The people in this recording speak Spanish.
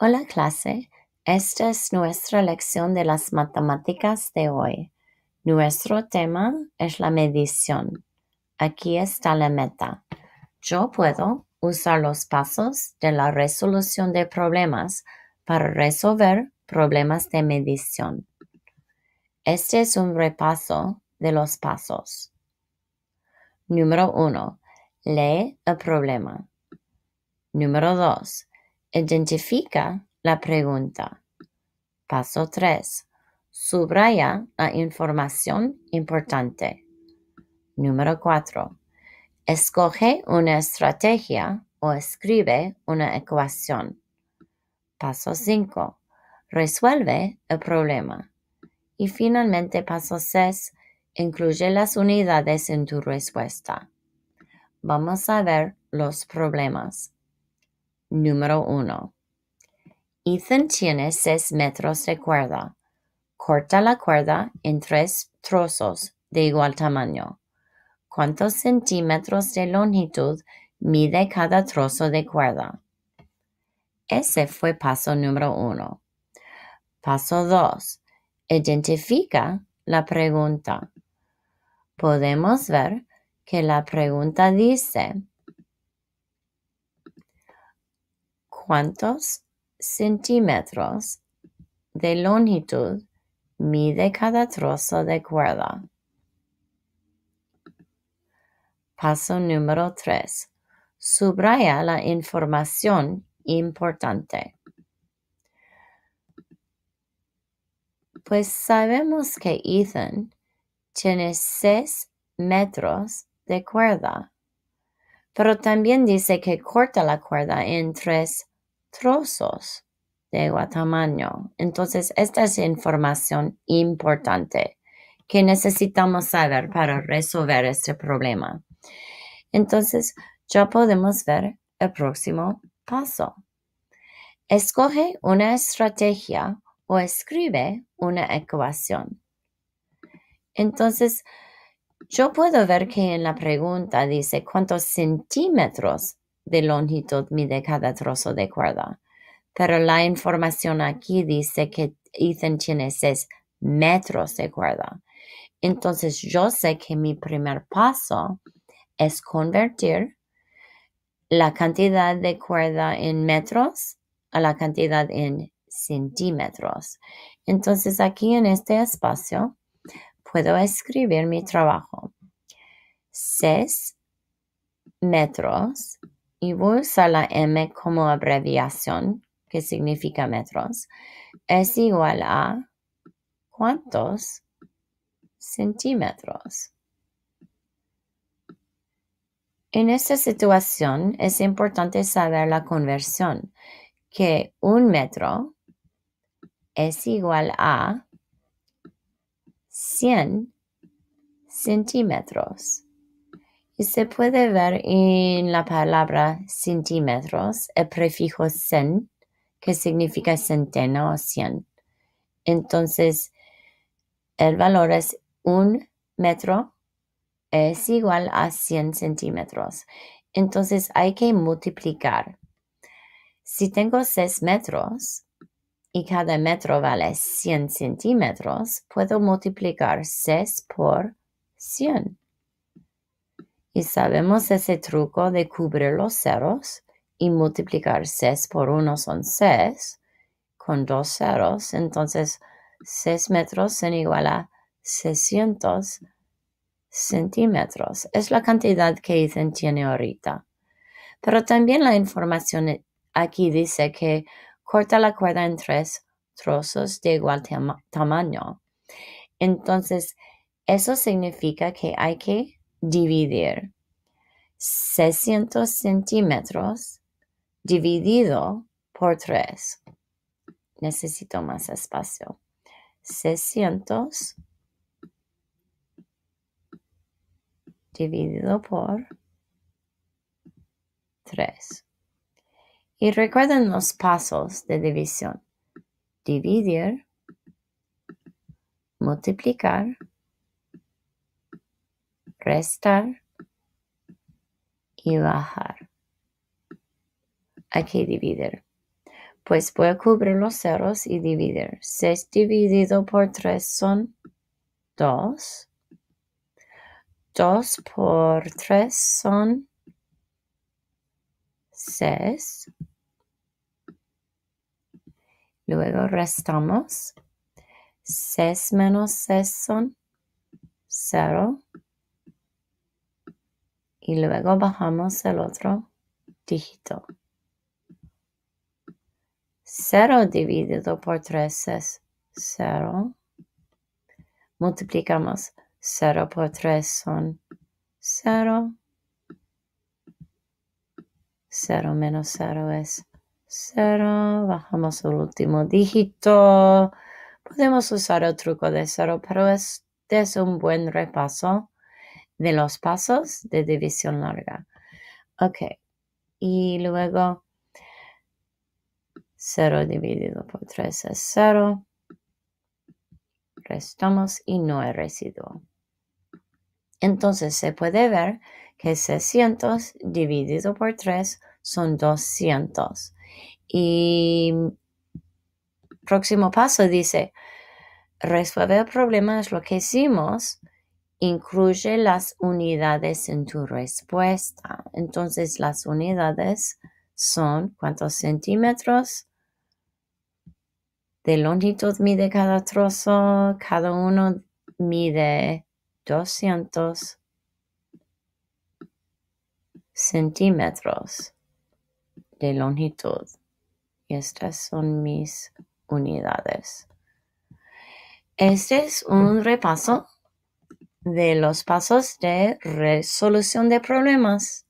Hola clase, esta es nuestra lección de las matemáticas de hoy. Nuestro tema es la medición. Aquí está la meta. Yo puedo usar los pasos de la resolución de problemas para resolver problemas de medición. Este es un repaso de los pasos. Número 1. Lee el problema. Número 2 Identifica la pregunta. Paso 3. Subraya la información importante. Número 4. Escoge una estrategia o escribe una ecuación. Paso 5. Resuelve el problema. Y finalmente, paso 6. Incluye las unidades en tu respuesta. Vamos a ver los problemas. Número 1. Ethan tiene 6 metros de cuerda. Corta la cuerda en tres trozos de igual tamaño. ¿Cuántos centímetros de longitud mide cada trozo de cuerda? Ese fue paso número 1. Paso 2. Identifica la pregunta. Podemos ver que la pregunta dice cuántos centímetros de longitud mide cada trozo de cuerda. Paso número 3. Subraya la información importante. Pues sabemos que Ethan tiene 6 metros de cuerda, pero también dice que corta la cuerda en tres trozos de tamaño. Entonces, esta es información importante que necesitamos saber para resolver este problema. Entonces, ya podemos ver el próximo paso. Escoge una estrategia o escribe una ecuación. Entonces, yo puedo ver que en la pregunta dice cuántos centímetros de longitud mide cada trozo de cuerda. Pero la información aquí dice que Ethan tiene 6 metros de cuerda. Entonces yo sé que mi primer paso es convertir la cantidad de cuerda en metros a la cantidad en centímetros. Entonces aquí en este espacio puedo escribir mi trabajo. 6 metros y voy a usar la m como abreviación, que significa metros, es igual a cuántos centímetros. En esta situación es importante saber la conversión, que un metro es igual a 100 centímetros y se puede ver en la palabra centímetros el prefijo cent, que significa mm. centena o cien. Entonces, el valor es un metro es igual a 100 centímetros. Entonces hay que multiplicar. Si tengo 6 metros y cada metro vale 100 centímetros, puedo multiplicar 6 por 100. Y sabemos ese truco de cubrir los ceros y multiplicar 6 por 1 son 6 con dos ceros. Entonces 6 metros son igual a 600 centímetros. Es la cantidad que Ethan tiene ahorita. Pero también la información aquí dice que corta la cuerda en tres trozos de igual tamaño. Entonces, eso significa que hay que dividir 600 centímetros dividido por 3. Necesito más espacio. 600 dividido por 3. Y recuerden los pasos de división. Dividir, multiplicar, restar y bajar. Aquí dividir. Pues voy a cubrir los ceros y dividir. 6 dividido por 3 son 2. 2 por 3 son 6. Luego restamos. 6 menos 6 son 0 y luego bajamos el otro dígito. 0 dividido por 3 es 0. Multiplicamos 0 por 3 son 0. 0 menos 0 es 0. Bajamos el último dígito. Podemos usar el truco de 0, pero este es un buen repaso de los pasos de división larga. Ok. Y luego 0 dividido por 3 es 0. Restamos y no hay residuo. Entonces se puede ver que 600 dividido por 3 son 200. Y próximo paso dice, resuelve el problema es lo que hicimos incluye las unidades en tu respuesta. Entonces las unidades son cuántos centímetros de longitud mide cada trozo, cada uno mide 200 centímetros de longitud. Y estas son mis unidades. Este es un repaso de los pasos de resolución de problemas.